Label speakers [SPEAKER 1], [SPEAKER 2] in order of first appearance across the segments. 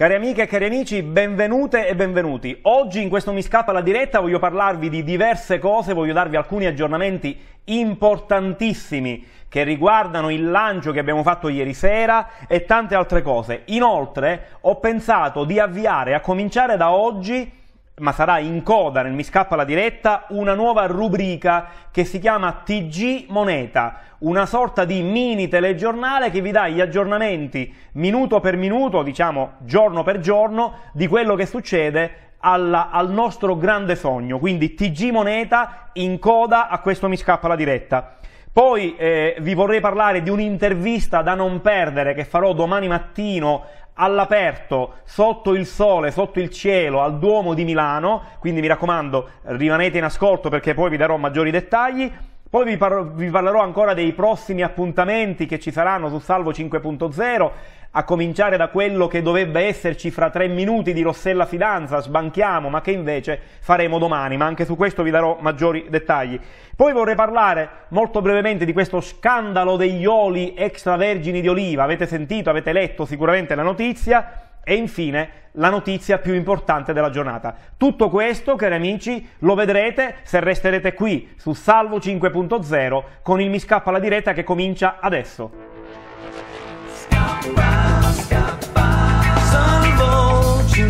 [SPEAKER 1] Cari amiche e cari amici, benvenute e benvenuti. Oggi in questo Miscapa Scappa la diretta voglio parlarvi di diverse cose, voglio darvi alcuni aggiornamenti importantissimi che riguardano il lancio che abbiamo fatto ieri sera e tante altre cose. Inoltre ho pensato di avviare, a cominciare da oggi, ma sarà in coda nel Mi Scappa la Diretta, una nuova rubrica che si chiama TG Moneta, una sorta di mini telegiornale che vi dà gli aggiornamenti minuto per minuto, diciamo giorno per giorno, di quello che succede alla, al nostro grande sogno. Quindi TG Moneta in coda a questo Mi Scappa la Diretta. Poi eh, vi vorrei parlare di un'intervista da non perdere che farò domani mattino all'aperto, sotto il sole, sotto il cielo, al Duomo di Milano, quindi mi raccomando rimanete in ascolto perché poi vi darò maggiori dettagli. Poi vi, vi parlerò ancora dei prossimi appuntamenti che ci saranno su Salvo 5.0 a cominciare da quello che dovrebbe esserci fra tre minuti di Rossella Fidanza, sbanchiamo, ma che invece faremo domani, ma anche su questo vi darò maggiori dettagli. Poi vorrei parlare molto brevemente di questo scandalo degli oli extravergini di oliva, avete sentito, avete letto sicuramente la notizia, e infine la notizia più importante della giornata. Tutto questo, cari amici, lo vedrete se resterete qui su Salvo 5.0 con il Mi Scappa la diretta che comincia adesso. Scappa.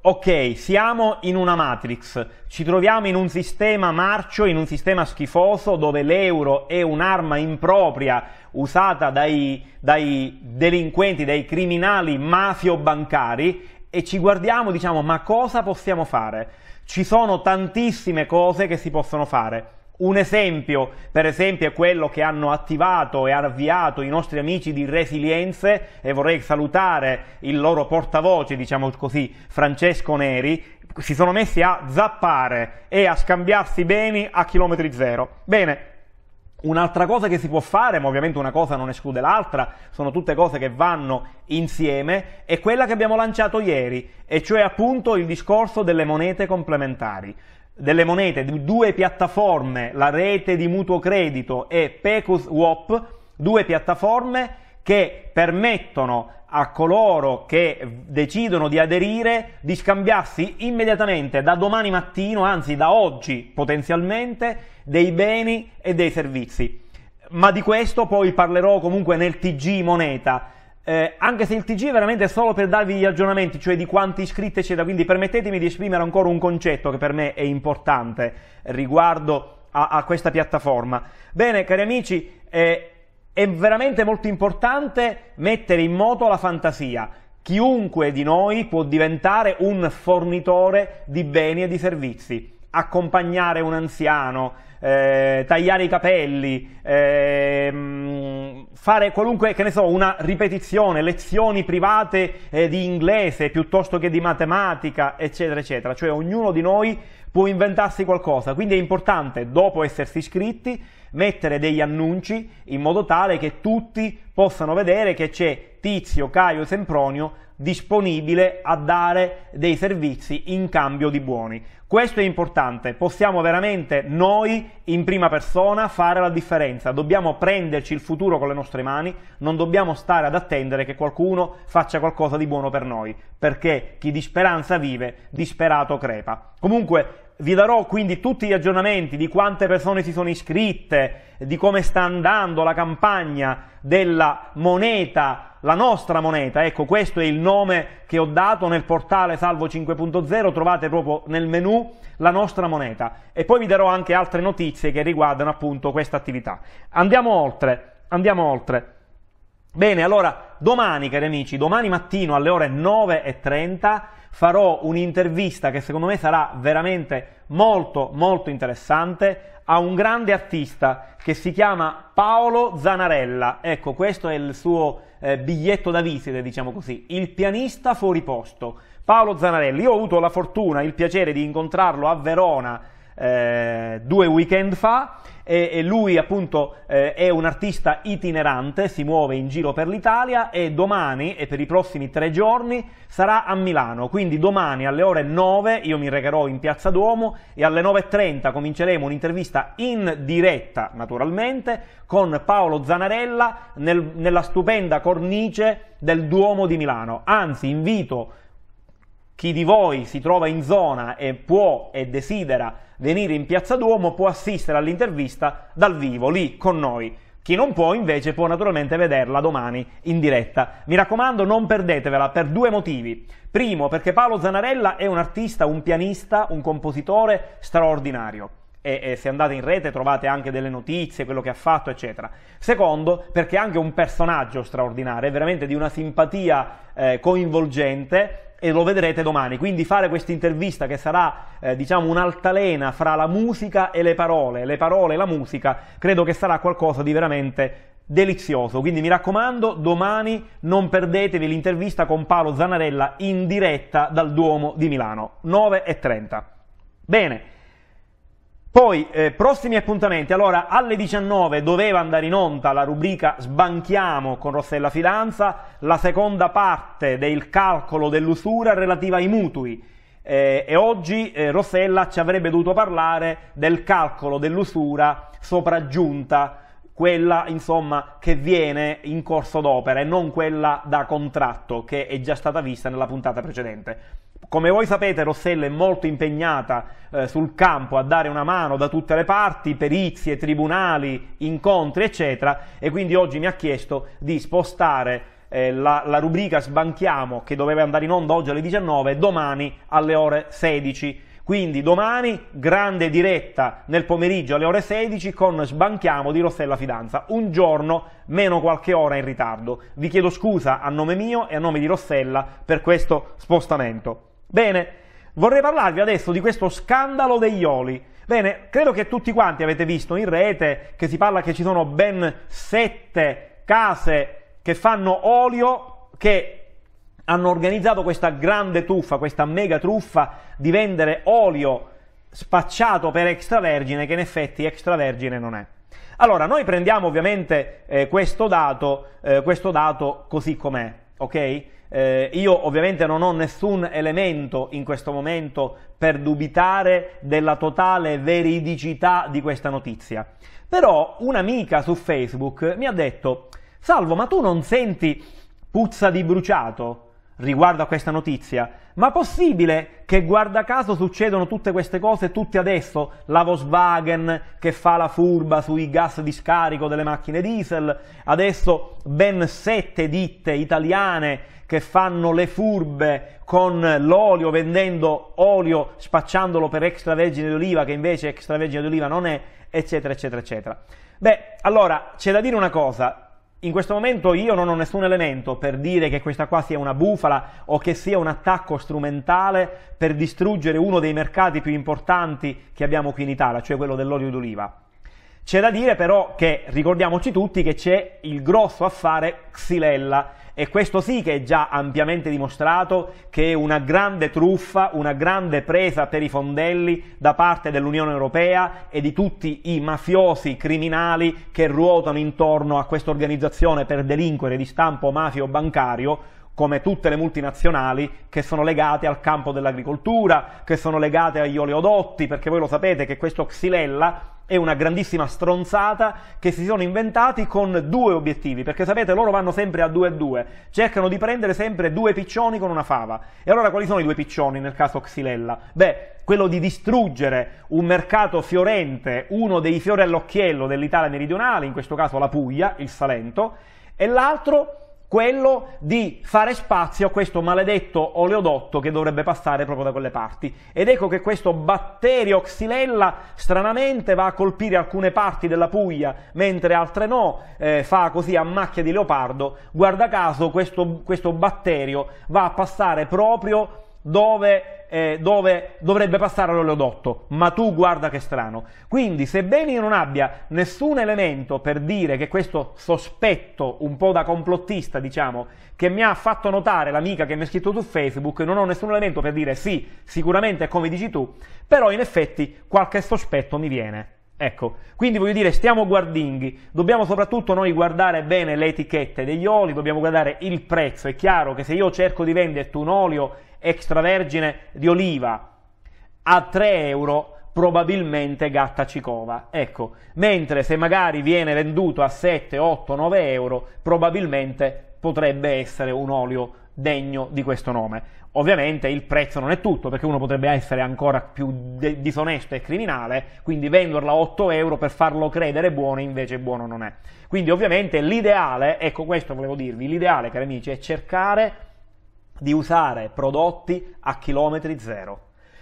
[SPEAKER 1] ok, siamo in una matrix, ci troviamo in un sistema marcio, in un sistema schifoso dove l'euro è un'arma impropria usata dai, dai delinquenti, dai criminali mafio-bancari e ci guardiamo diciamo ma cosa possiamo fare? Ci sono tantissime cose che si possono fare. Un esempio, per esempio, è quello che hanno attivato e avviato i nostri amici di Resilienze e vorrei salutare il loro portavoce, diciamo così, Francesco Neri, si sono messi a zappare e a scambiarsi beni a chilometri zero. Bene, Un'altra cosa che si può fare, ma ovviamente una cosa non esclude l'altra, sono tutte cose che vanno insieme, è quella che abbiamo lanciato ieri, e cioè appunto il discorso delle monete complementari delle monete due piattaforme, la rete di mutuo credito e PecuSwap, due piattaforme che permettono a coloro che decidono di aderire di scambiarsi immediatamente da domani mattino, anzi da oggi potenzialmente, dei beni e dei servizi. Ma di questo poi parlerò comunque nel TG Moneta eh, anche se il TG è veramente solo per darvi gli aggiornamenti, cioè di quanti iscritti eccetera, quindi permettetemi di esprimere ancora un concetto che per me è importante riguardo a, a questa piattaforma. Bene, cari amici, eh, è veramente molto importante mettere in moto la fantasia. Chiunque di noi può diventare un fornitore di beni e di servizi, accompagnare un anziano, eh, tagliare i capelli, eh, fare qualunque, che ne so, una ripetizione, lezioni private eh, di inglese piuttosto che di matematica, eccetera, eccetera. Cioè ognuno di noi può inventarsi qualcosa, quindi è importante, dopo essersi iscritti, mettere degli annunci in modo tale che tutti possano vedere che c'è Tizio, Caio e Sempronio disponibile a dare dei servizi in cambio di buoni. Questo è importante, possiamo veramente noi in prima persona fare la differenza, dobbiamo prenderci il futuro con le nostre mani, non dobbiamo stare ad attendere che qualcuno faccia qualcosa di buono per noi, perché chi di speranza vive, disperato crepa. Comunque vi darò quindi tutti gli aggiornamenti di quante persone si sono iscritte, di come sta andando la campagna della moneta la nostra moneta, ecco questo è il nome che ho dato nel portale Salvo 5.0, trovate proprio nel menu la nostra moneta e poi vi darò anche altre notizie che riguardano appunto questa attività. Andiamo oltre, andiamo oltre. Bene, allora domani cari amici, domani mattino alle ore 9.30 farò un'intervista che secondo me sarà veramente molto molto interessante a un grande artista che si chiama Paolo Zanarella. Ecco, questo è il suo eh, biglietto da visita, diciamo così, il pianista fuori posto. Paolo Zanarella, io ho avuto la fortuna, il piacere di incontrarlo a Verona eh, due weekend fa e, e lui appunto eh, è un artista itinerante, si muove in giro per l'Italia e domani e per i prossimi tre giorni sarà a Milano, quindi domani alle ore 9 io mi recherò in Piazza Duomo e alle 9.30 cominceremo un'intervista in diretta naturalmente con Paolo Zanarella nel, nella stupenda cornice del Duomo di Milano, anzi invito chi di voi si trova in zona e può e desidera venire in Piazza Duomo può assistere all'intervista dal vivo, lì con noi. Chi non può invece può naturalmente vederla domani in diretta. Mi raccomando non perdetevela per due motivi. Primo perché Paolo Zanarella è un artista, un pianista, un compositore straordinario. E, e, se andate in rete trovate anche delle notizie, quello che ha fatto, eccetera. Secondo, perché è anche un personaggio straordinario, è veramente di una simpatia eh, coinvolgente e lo vedrete domani. Quindi fare questa intervista che sarà eh, diciamo un'altalena fra la musica e le parole, le parole e la musica, credo che sarà qualcosa di veramente delizioso. Quindi mi raccomando, domani non perdetevi l'intervista con Paolo Zanarella in diretta dal Duomo di Milano, 9.30. Bene. Poi, eh, prossimi appuntamenti, allora alle 19 doveva andare in onda la rubrica Sbanchiamo con Rossella Fidanza, la seconda parte del calcolo dell'usura relativa ai mutui eh, e oggi eh, Rossella ci avrebbe dovuto parlare del calcolo dell'usura sopraggiunta quella insomma, che viene in corso d'opera e non quella da contratto che è già stata vista nella puntata precedente. Come voi sapete Rossella è molto impegnata eh, sul campo a dare una mano da tutte le parti, perizie, tribunali, incontri eccetera e quindi oggi mi ha chiesto di spostare eh, la, la rubrica Sbanchiamo che doveva andare in onda oggi alle 19 domani alle ore 16 quindi domani grande diretta nel pomeriggio alle ore 16 con Sbanchiamo di Rossella Fidanza, un giorno meno qualche ora in ritardo. Vi chiedo scusa a nome mio e a nome di Rossella per questo spostamento. Bene, vorrei parlarvi adesso di questo scandalo degli oli. Bene, credo che tutti quanti avete visto in rete che si parla che ci sono ben sette case che fanno olio che hanno organizzato questa grande truffa, questa mega truffa di vendere olio spacciato per extravergine che in effetti extravergine non è. Allora, noi prendiamo ovviamente eh, questo, dato, eh, questo, dato, così com'è, ok? Eh, io ovviamente non ho nessun elemento in questo momento per dubitare della totale veridicità di questa notizia. Però un'amica su Facebook mi ha detto, Salvo, ma tu non senti puzza di bruciato? riguardo a questa notizia, ma è possibile che guarda caso succedano tutte queste cose tutte adesso? La Volkswagen che fa la furba sui gas di scarico delle macchine diesel, adesso ben sette ditte italiane che fanno le furbe con l'olio, vendendo olio, spacciandolo per extravergine d'oliva, che invece extravergine d'oliva non è, eccetera, eccetera, eccetera. Beh, allora, c'è da dire una cosa, in questo momento io non ho nessun elemento per dire che questa qua sia una bufala o che sia un attacco strumentale per distruggere uno dei mercati più importanti che abbiamo qui in Italia, cioè quello dell'olio d'oliva. C'è da dire però che ricordiamoci tutti che c'è il grosso affare Xylella, e questo sì che è già ampiamente dimostrato che è una grande truffa, una grande presa per i fondelli da parte dell'Unione Europea e di tutti i mafiosi criminali che ruotano intorno a questa organizzazione per delinquere di stampo mafio-bancario come tutte le multinazionali che sono legate al campo dell'agricoltura, che sono legate agli oleodotti, perché voi lo sapete che questo Xylella è una grandissima stronzata che si sono inventati con due obiettivi, perché sapete loro vanno sempre a due a due, cercano di prendere sempre due piccioni con una fava. E allora quali sono i due piccioni nel caso Xylella? Beh, quello di distruggere un mercato fiorente, uno dei fiori all'occhiello dell'Italia meridionale, in questo caso la Puglia, il Salento, e l'altro quello di fare spazio a questo maledetto oleodotto che dovrebbe passare proprio da quelle parti. Ed ecco che questo batterio xylella stranamente va a colpire alcune parti della Puglia, mentre altre no, eh, fa così a macchia di leopardo. Guarda caso questo, questo batterio va a passare proprio dove, eh, dove, dovrebbe passare l'oleodotto, ma tu guarda che strano. Quindi, sebbene io non abbia nessun elemento per dire che questo sospetto un po' da complottista, diciamo, che mi ha fatto notare l'amica che mi ha scritto su Facebook, non ho nessun elemento per dire sì, sicuramente è come dici tu, però in effetti qualche sospetto mi viene. Ecco, quindi voglio dire, stiamo guardinghi, dobbiamo soprattutto noi guardare bene le etichette degli oli, dobbiamo guardare il prezzo, è chiaro che se io cerco di venderti un olio extravergine di oliva a 3 euro probabilmente gatta cicova. Ecco, mentre se magari viene venduto a 7, 8, 9 euro, probabilmente potrebbe essere un olio degno di questo nome. Ovviamente il prezzo non è tutto, perché uno potrebbe essere ancora più disonesto e criminale, quindi venderla a 8 euro per farlo credere buono, invece buono non è. Quindi ovviamente l'ideale, ecco questo volevo dirvi, l'ideale cari amici è cercare di usare prodotti a chilometri zero.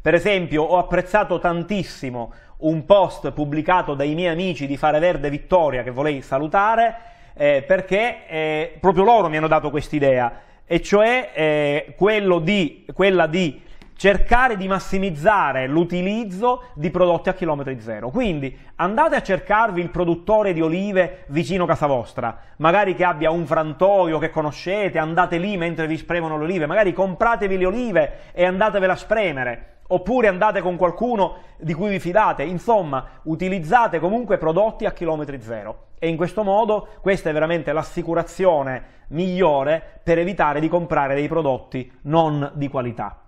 [SPEAKER 1] Per esempio, ho apprezzato tantissimo un post pubblicato dai miei amici di Fare Verde Vittoria che volevi salutare, eh, perché eh, proprio loro mi hanno dato quest'idea, e cioè eh, di, quella di cercare di massimizzare l'utilizzo di prodotti a chilometri zero. Quindi andate a cercarvi il produttore di olive vicino casa vostra, magari che abbia un frantoio che conoscete, andate lì mentre vi spremono le olive, magari compratevi le olive e andatevela a spremere. Oppure andate con qualcuno di cui vi fidate, insomma, utilizzate comunque prodotti a chilometri zero. E in questo modo questa è veramente l'assicurazione migliore per evitare di comprare dei prodotti non di qualità.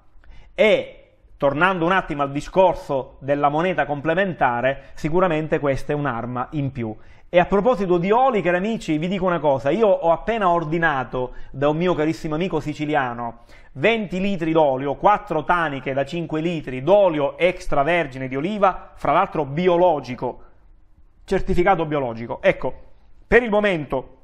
[SPEAKER 1] E tornando un attimo al discorso della moneta complementare, sicuramente questa è un'arma in più. E a proposito di oli, cari amici, vi dico una cosa, io ho appena ordinato da un mio carissimo amico siciliano 20 litri d'olio, 4 taniche da 5 litri d'olio extravergine di oliva, fra l'altro biologico, certificato biologico. Ecco, per il momento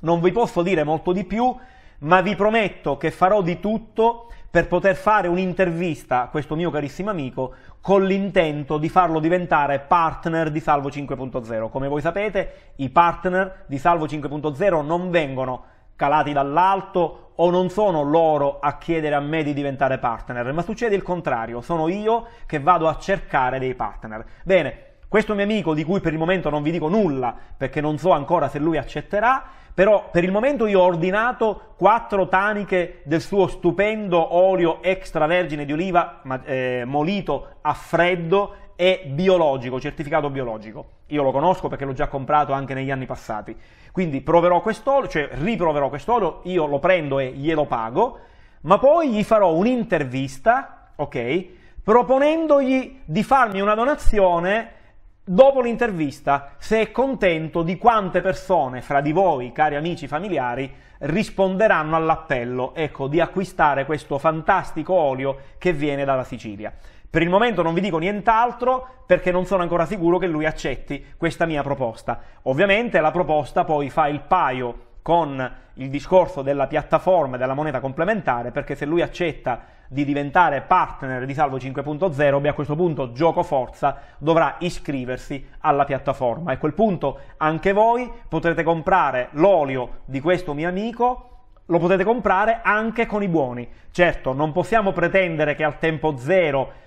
[SPEAKER 1] non vi posso dire molto di più, ma vi prometto che farò di tutto per poter fare un'intervista a questo mio carissimo amico con l'intento di farlo diventare partner di Salvo 5.0. Come voi sapete, i partner di Salvo 5.0 non vengono calati dall'alto o non sono loro a chiedere a me di diventare partner, ma succede il contrario, sono io che vado a cercare dei partner. Bene, questo mio amico di cui per il momento non vi dico nulla perché non so ancora se lui accetterà, però per il momento io ho ordinato quattro taniche del suo stupendo olio extravergine di oliva eh, molito a freddo e biologico, certificato biologico. Io lo conosco perché l'ho già comprato anche negli anni passati. Quindi proverò quest'olio, cioè riproverò quest'olio, io lo prendo e glielo pago, ma poi gli farò un'intervista, ok? Proponendogli di farmi una donazione dopo l'intervista se è contento di quante persone fra di voi, cari amici familiari, risponderanno all'appello ecco, di acquistare questo fantastico olio che viene dalla Sicilia. Per il momento non vi dico nient'altro perché non sono ancora sicuro che lui accetti questa mia proposta. Ovviamente la proposta poi fa il paio con il discorso della piattaforma e della moneta complementare, perché se lui accetta di diventare partner di Salvo 5.0, beh, a questo punto gioco forza dovrà iscriversi alla piattaforma. a quel punto anche voi potrete comprare l'olio di questo mio amico lo potete comprare anche con i buoni. Certo, non possiamo pretendere che al tempo zero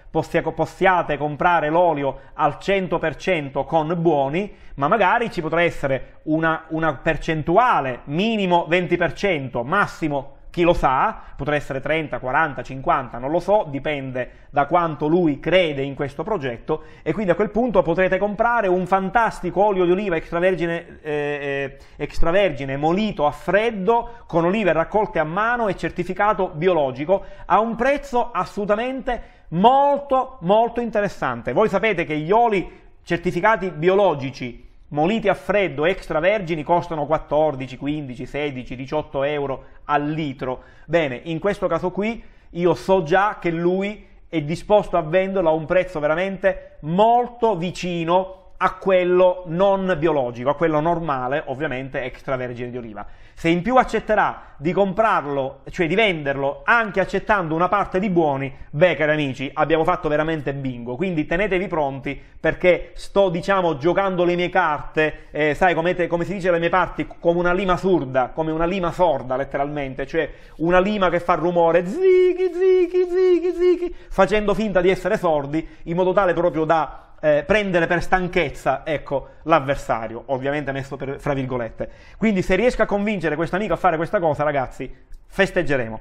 [SPEAKER 1] possiate comprare l'olio al 100% con buoni, ma magari ci potrà essere una, una percentuale minimo 20%, massimo chi lo sa, potrà essere 30, 40, 50, non lo so, dipende da quanto lui crede in questo progetto e quindi a quel punto potrete comprare un fantastico olio di oliva extravergine, eh, eh, extravergine molito a freddo con olive raccolte a mano e certificato biologico a un prezzo assolutamente molto molto interessante. Voi sapete che gli oli certificati biologici moliti a freddo extravergini costano 14, 15, 16, 18 euro al litro. Bene, in questo caso qui io so già che lui è disposto a venderlo a un prezzo veramente molto vicino a quello non biologico, a quello normale, ovviamente extravergine di oliva. Se in più accetterà di comprarlo, cioè di venderlo, anche accettando una parte di buoni, beh cari amici, abbiamo fatto veramente bingo, quindi tenetevi pronti perché sto, diciamo, giocando le mie carte, eh, sai come, te, come si dice alle mie parti, come una lima surda, come una lima sorda letteralmente, cioè una lima che fa rumore, zighi, zighi, zighi, zighi, facendo finta di essere sordi, in modo tale proprio da eh, prendere per stanchezza ecco, l'avversario, ovviamente messo per, fra virgolette. Quindi se riesco a convincere questo amico a fare questa cosa, ragazzi, festeggeremo.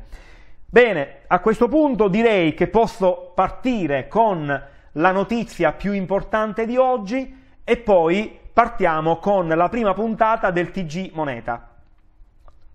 [SPEAKER 1] Bene, a questo punto direi che posso partire con la notizia più importante di oggi e poi partiamo con la prima puntata del TG Moneta.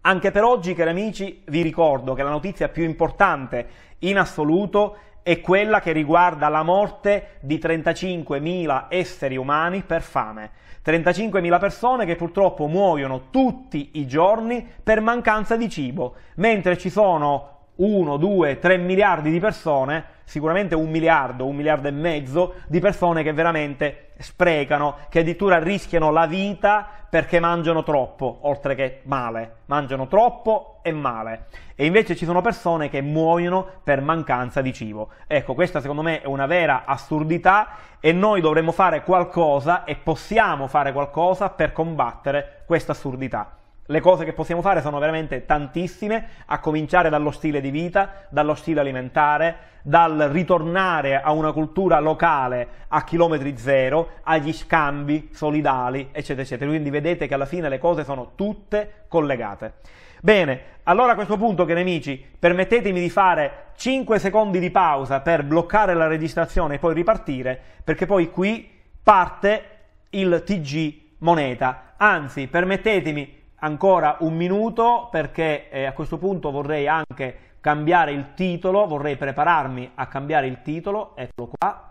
[SPEAKER 1] Anche per oggi, cari amici, vi ricordo che la notizia più importante in assoluto è quella che riguarda la morte di 35.000 esseri umani per fame. 35.000 persone che purtroppo muoiono tutti i giorni per mancanza di cibo, mentre ci sono 1, 2, 3 miliardi di persone, sicuramente un miliardo, un miliardo e mezzo di persone che veramente sprecano, che addirittura rischiano la vita perché mangiano troppo, oltre che male. Mangiano troppo e male. E invece ci sono persone che muoiono per mancanza di cibo. Ecco, questa secondo me è una vera assurdità e noi dovremmo fare qualcosa e possiamo fare qualcosa per combattere questa assurdità le cose che possiamo fare sono veramente tantissime, a cominciare dallo stile di vita, dallo stile alimentare, dal ritornare a una cultura locale a chilometri zero, agli scambi solidali, eccetera, eccetera. Quindi vedete che alla fine le cose sono tutte collegate. Bene, allora a questo punto, cari amici, permettetemi di fare 5 secondi di pausa per bloccare la registrazione e poi ripartire, perché poi qui parte il TG moneta. Anzi, permettetemi ancora un minuto perché eh, a questo punto vorrei anche cambiare il titolo, vorrei prepararmi a cambiare il titolo, eccolo qua.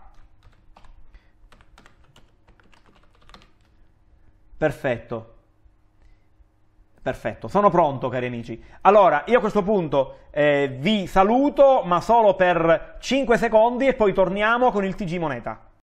[SPEAKER 1] Perfetto. Perfetto, sono pronto cari amici. Allora, io a questo punto eh, vi saluto, ma solo per 5 secondi e poi torniamo con il TG Moneta.